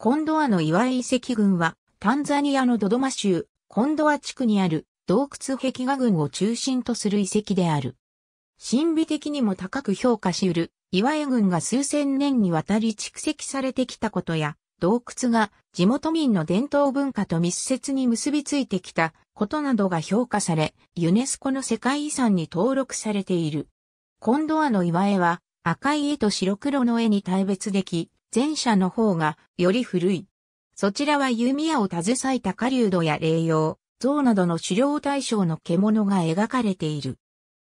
コンドアの岩井遺跡群は、タンザニアのドドマ州、コンドア地区にある洞窟壁画群を中心とする遺跡である。神秘的にも高く評価し得る、岩井群が数千年にわたり蓄積されてきたことや、洞窟が地元民の伝統文化と密接に結びついてきたことなどが評価され、ユネスコの世界遺産に登録されている。コンドアの岩絵は赤い絵と白黒の絵に大別でき、前者の方がより古い。そちらは弓矢を携えた狩人や霊用、像などの狩猟対象の獣が描かれている。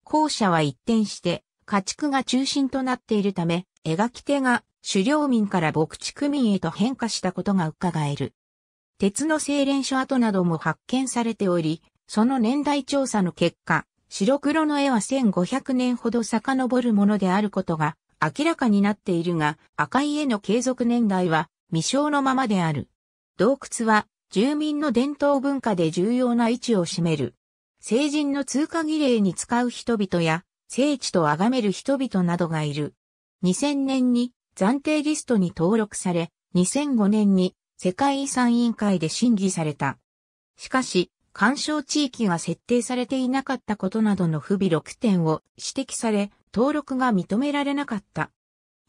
後者は一転して家畜が中心となっているため、描き手が狩猟民から牧畜民へと変化したことが伺える。鉄の精錬所跡なども発見されており、その年代調査の結果、白黒の絵は1500年ほど遡るものであることが明らかになっているが、赤い絵の継続年代は未詳のままである。洞窟は住民の伝統文化で重要な位置を占める。成人の通過儀礼に使う人々や、聖地と崇める人々などがいる。2000年に暫定リストに登録され、2005年に世界遺産委員会で審議された。しかし、干渉地域が設定されていなかったことなどの不備6点を指摘され、登録が認められなかった。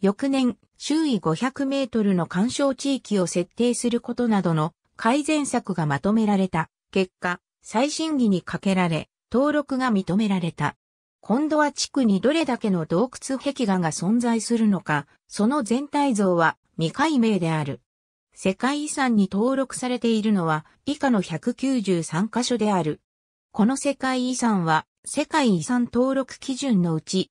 翌年、周囲500メートルの干渉地域を設定することなどの改善策がまとめられた。結果、最新儀にかけられ、登録が認められた。今度は地区にどれだけの洞窟壁画が存在するのか、その全体像は未解明である。世界遺産に登録されているのは以下の193カ所である。この世界遺産は世界遺産登録基準のうち